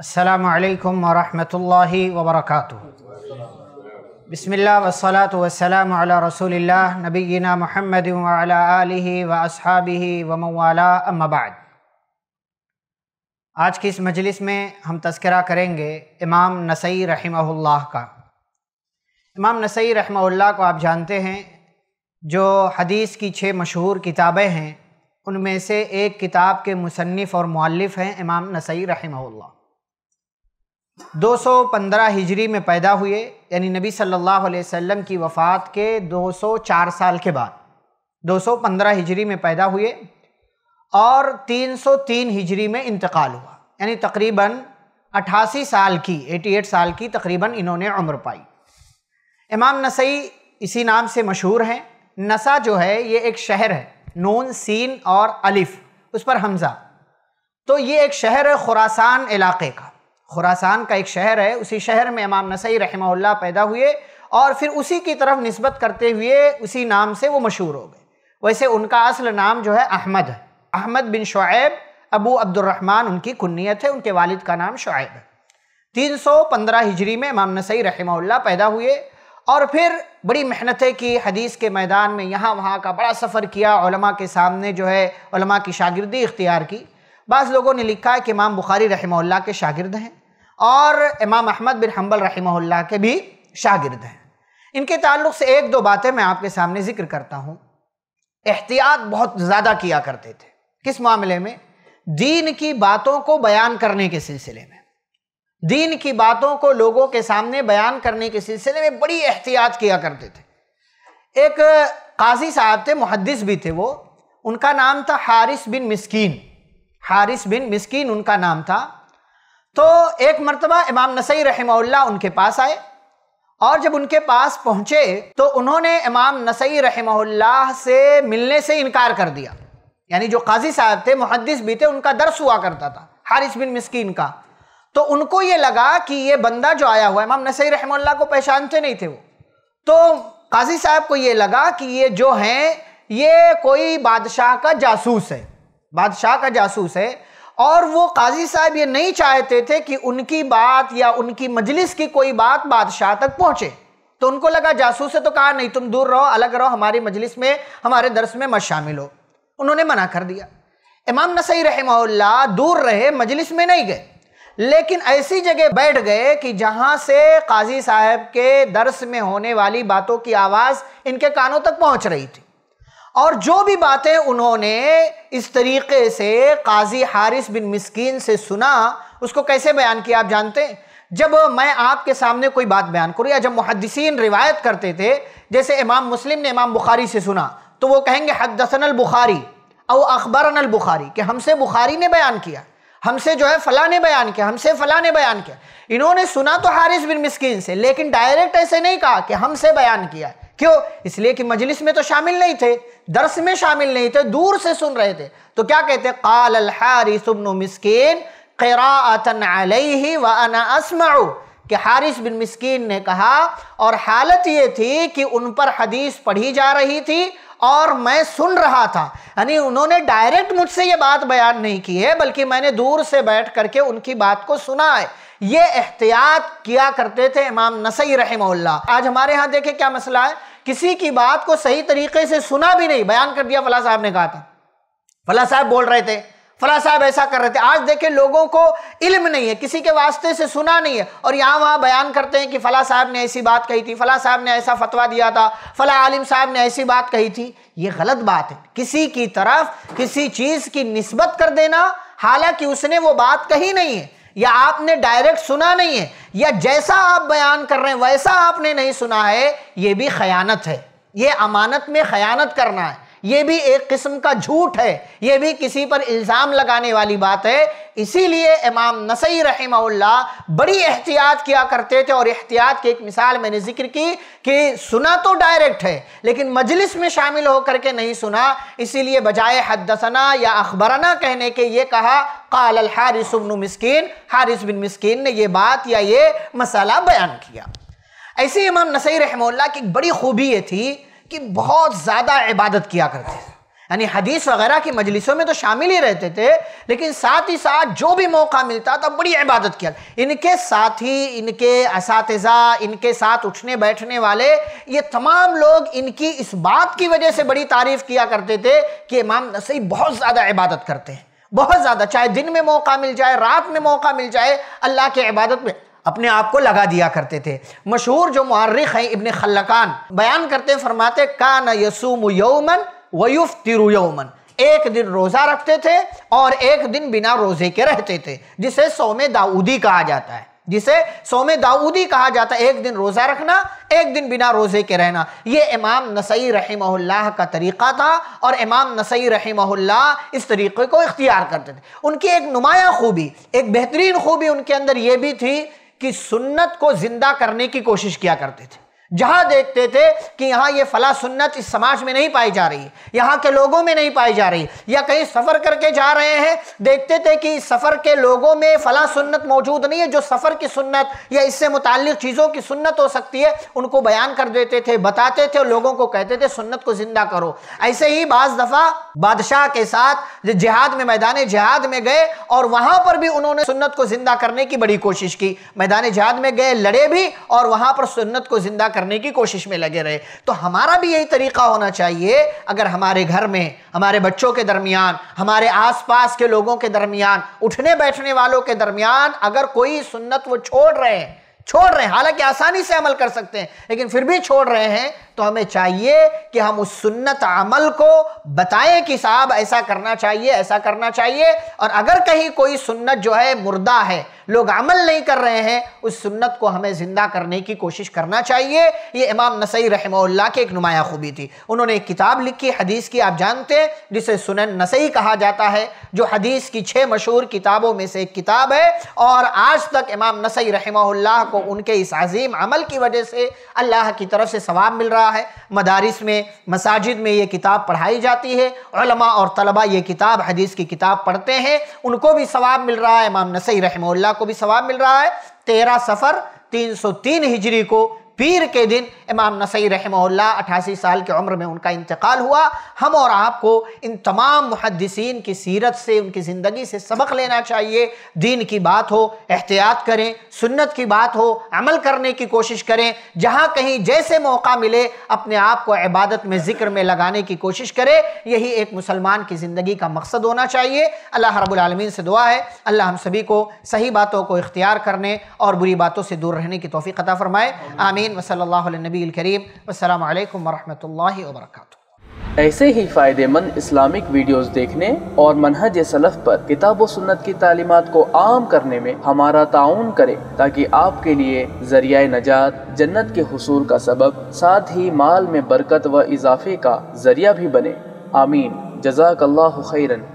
السلام عليكم ورحمة الله الله وبركاته بسم والصلاة والسلام على رسول الله نبينا محمد وعلى آله وأصحابه ومن والاه أما بعد आज की इस मजलिस में हम तस्करा करेंगे इमाम नसई रहमहुल्ला का इमाम नसई रहमहुल्ला को आप जानते हैं जो हदीस की छः मशहूर किताबें हैं उनमें से एक किताब के मुसनफ़ और मौलफ़ हैं इमाम नसई रहमहुल्ला 215 हिजरी में पैदा हुए यानी नबी सल्लल्लाहु अलैहि वसल्लम की वफ़ात के 204 साल के बाद 215 हिजरी में पैदा हुए और 303 हिजरी में इंतकाल हुआ यानी तकरीबन 88 साल की 88 साल की तकरीबन इन्होंने उम्र पाई इमाम नसई इसी नाम से मशहूर हैं नसा जो है ये एक शहर है नून सीन और अलिफ उस पर हमज़ा तो ये एक शहर है खुरासान इलाके का खुरासान का एक शहर है उसी शहर में इमाम नसई रहमल्ला पैदा हुए और फिर उसी की तरफ नस्बत करते हुए उसी नाम से वो मशहूर हो गए वैसे उनका असल नाम जो है अहमद है अहमद बिन शुएब अबू अब्दुलरहमान उनकी कुन्नीत है उनके वालिद का नाम शुएब है तीन सौ पंद्रह हिजरी में इमाम नसई रहमल्ला पैदा हुए और फिर बड़ी मेहनतें की हदीस के मैदान में यहाँ वहाँ का बड़ा सफ़र किया के सामने जो है की शागिर्दी इख्तियार की बाज़ लोगों ने लिखा है कि इमाम बुखारी रहमल्ला के शागिर्द हैं और इमाम अहमद बिन हम्बल रही के भी शागिर्द हैं इनके ताल्लुक से एक दो बातें मैं आपके सामने जिक्र करता हूँ एहतियात बहुत ज़्यादा किया करते थे किस मामले में दीन की बातों को बयान करने के सिलसिले में दीन की बातों को लोगों के सामने बयान करने के सिलसिले में बड़ी एहतियात किया करते थे एक काजी साहब थे मुहदस भी थे वो उनका नाम था हारिस बिन मिसकीन हारिस बिन मिसकीन उनका नाम था तो एक मरतबा इमाम नसई रहमल्ला उनके पास आए और जब उनके पास पहुंचे तो उन्होंने इमाम नसई रहमल्ला से मिलने से इनकार कर दिया यानी जो काजी साहब थे मुहदस भी थे उनका दर्स हुआ करता था हारिस बिन मिस्किन का तो उनको ये लगा कि ये बंदा जो आया हुआ इमाम नसई रहमल्ला को पहचानते नहीं थे वो तो काजी साहब को ये लगा कि ये जो हैं ये कोई बादशाह का जासूस है बादशाह का जासूस है और वो काजी साहब ये नहीं चाहते थे कि उनकी बात या उनकी मजलिस की कोई बात बादशाह तक पहुंचे तो उनको लगा जासूस से तो कहा नहीं तुम दूर रहो अलग रहो हमारी मजलिस में हमारे दर्श में मत शामिल हो उन्होंने मना कर दिया इमाम नसई रहमल्ला दूर रहे मजलिस में नहीं गए लेकिन ऐसी जगह बैठ गए कि जहां से काजी साहब के दर्श में होने वाली बातों की आवाज़ इनके कानों तक पहुंच रही थी और जो भी बातें उन्होंने इस तरीके से काजी हारिस बिन मिस्कीन से सुना उसको कैसे बयान किया आप जानते हैं जब मैं आपके सामने कोई बात बयान करूँ या जब मुहदसिन रिवायत करते थे जैसे इमाम मुस्लिम ने इमाम बुखारी से सुना तो वो कहेंगे हदसन अलबुखारी और अखबरन अलबुखारी कि हमसे बुखारी ने बयान किया हमसे जो है फला ने बयान किया हमसे फला ने बयान किया इन्होंने सुना तो हारिस बिन मिस्किन से लेकिन डायरेक्ट ऐसे नहीं कहा कि हमसे बयान किया क्यों इसलिए कि मजलिस में तो शामिल नहीं थे दर्स में शामिल नहीं थे दूर से सुन रहे थे तो क्या कहते काल अल कि हारिस बिन मिसकीन ने कहा और हालत ये थी कि उन पर हदीस पढ़ी जा रही थी और मैं सुन रहा था यानी उन्होंने डायरेक्ट मुझसे ये बात बयान नहीं की है बल्कि मैंने दूर से बैठ करके उनकी बात को सुना है ये एहतियात किया करते थे इमाम नसई रहमल्ला आज हमारे यहाँ देखें क्या मसला है किसी की बात को सही तरीके से सुना भी नहीं बयान कर दिया फला साहब ने कहा था फला साहब बोल रहे थे फला साहब ऐसा कर रहे थे आज देखे लोगों को इल्म नहीं है किसी के वास्ते से सुना नहीं है और यहाँ वहाँ बयान करते हैं कि फला साहब ने ऐसी बात कही थी फला साहब ने ऐसा फतवा दिया था फला आलिम साहब ने ऐसी बात कही थी ये गलत बात है किसी की तरफ किसी चीज़ की नस्बत कर देना हालांकि उसने वो बात कही नहीं है या आपने डायरेक्ट सुना नहीं है या जैसा आप बयान कर रहे हैं वैसा आपने नहीं सुना है ये भी खयानत है ये अमानत में खयानत करना है ये भी एक किस्म का झूठ है ये भी किसी पर इल्ज़ाम लगाने वाली बात है इसीलिए इमाम नसई रहमल्ला बड़ी एहतियात किया करते थे और एहतियात की एक मिसाल मैंने जिक्र की कि सुना तो डायरेक्ट है लेकिन मजलिस में शामिल होकर के नहीं सुना इसीलिए बजाय हदसना या अखबराना कहने के ये कहा काल हारिस बिन मिसकिन हारिस बिन मिसकिन ने यह बात या ये मसाला बयान किया ऐसे इमाम नसई रहमल्ला की बड़ी खूबी ये थी कि बहुत ज़्यादा इबादत किया करते थे यानी हदीस वगैरह की मजलिसों में तो शामिल ही रहते थे लेकिन साथ ही साथ जो भी मौका मिलता था बड़ी इबादत किया इनके साथ ही इनके इस इनके साथ उठने बैठने वाले ये तमाम लोग इनकी इस बात की वजह से बड़ी तारीफ किया करते थे कि इमाम नसी बहुत ज़्यादा इबादत करते हैं बहुत ज़्यादा चाहे दिन में मौका मिल जाए रात में मौका मिल जाए अल्लाह के इबादत में अपने आप को लगा दिया करते थे मशहूर जो मर्रख हैं इबन खल्लकान बयान करते फरमाते का न यसूम यौमन वयुफ तिरुयमन एक दिन रोज़ा रखते थे और एक दिन बिना रोज़े के रहते थे जिसे सोम दाऊदी कहा जाता है जिसे सोम दाऊदी कहा जाता है एक दिन रोज़ा रखना एक दिन बिना रोज़े के रहना ये इमाम नसई रहमल्ला का तरीक़ा था और इमाम नसई रहमल्ला इस तरीक़े को इख्तियार करते थे उनकी एक नुमाया खूबी एक बेहतरीन खूबी उनके अंदर ये भी थी कि सुन्नत को जिंदा करने की कोशिश किया करते थे जहां देखते थे कि यहां ये फला सुन्नत इस समाज में नहीं पाई जा रही यहां के लोगों में नहीं पाई जा रही या कहीं सफ़र करके जा रहे हैं देखते थे कि सफ़र के लोगों में फला सुन्नत मौजूद नहीं है जो सफ़र की सुन्नत या इससे मुतल चीज़ों की सुन्नत हो सकती है उनको बयान कर देते थे बताते थे और लोगों को कहते थे सुन्नत को ज़िंदा करो ऐसे ही बाज़ दफ़ा बादशाह के साथ जिहाद में मैदान जिहाद में गए और वहां पर भी उन्होंने सुन्नत को जिंदा करने की बड़ी कोशिश की मैदान जिहाद में गए लड़े भी और वहां पर सुन्नत को जिंदा करने की कोशिश में लगे रहे तो हमारा भी यही तरीका होना चाहिए अगर हमारे घर में हमारे बच्चों के दरमियान हमारे पास के लोगों के दरमियान उठने बैठने वालों के दरमियान अगर कोई सुन्नत वो छोड़ रहे हैं छोड़ रहे हैं हालांकि आसानी से अमल कर सकते हैं लेकिन फिर भी छोड़ रहे हैं तो हमें चाहिए कि हम उस सुन्नत अमल को बताएं कि साहब ऐसा करना चाहिए ऐसा करना चाहिए और अगर कहीं कोई सुन्नत जो है मुर्दा है लोग अमल नहीं कर रहे हैं उस सुन्नत को हमें ज़िंदा करने की कोशिश करना चाहिए ये इमाम नसई रहमल्ला की एक नुमाया खूबी थी उन्होंने एक किताब लिखी हदीस की आप जानते हैं जिसे सुनन नसई कहा जाता है जो हदीस की छः मशहूर किताबों में से एक किताब है और आज तक इमाम नसई रहमल्ला को उनके इस अजीम अमल की वजह से अल्लाह की तरफ से सवाब मिल रहा रहा है मदारस में मसाजिद में ये किताब पढ़ाई जाती है उलमा और तलबा ये किताब हदीस की किताब पढ़ते हैं उनको भी सवाब मिल रहा है इमाम नसई रहमल्ला को भी सवाब मिल रहा है तेरह सफ़र तीन सौ तीन हिजरी को पीर के दिन इमाम नसई रहमल्ला अठासी साल की उम्र में उनका इंतकाल हुआ हम और आपको इन तमाम मुहदसिन की सीरत से उनकी ज़िंदगी से सबक लेना चाहिए दीन की बात हो एहतियात करें सुन्नत की बात हो अमल करने की कोशिश करें जहाँ कहीं जैसे मौका मिले अपने आप को इबादत में ज़िक्र में लगाने की कोशिश करें यही एक मुसलमान की ज़िंदगी का मकसद होना चाहिए अल्लाह रबालमीन से दुआ है अल्लाह हम सभी को सही बातों को इख्तियार करने और बुरी बातों से दूर रहने की तोफ़ी कता फ़रमाए आमीन अजमैन वसल्लल्लाहु करीम अस्सलाम वालेकुम वरहमतुल्लाहि वबरकातुहू ऐसे ही फ़ायदेमंद इस्लामिक वीडियोस देखने और मनहज सलफ़ पर किताब सुन्नत की तालीमत को आम करने में हमारा ताउन करें ताकि आपके लिए जरिया नजात जन्नत के हसूल का सबब साथ ही माल में बरकत व इजाफे का जरिया भी बने आमीन जजाक खैरन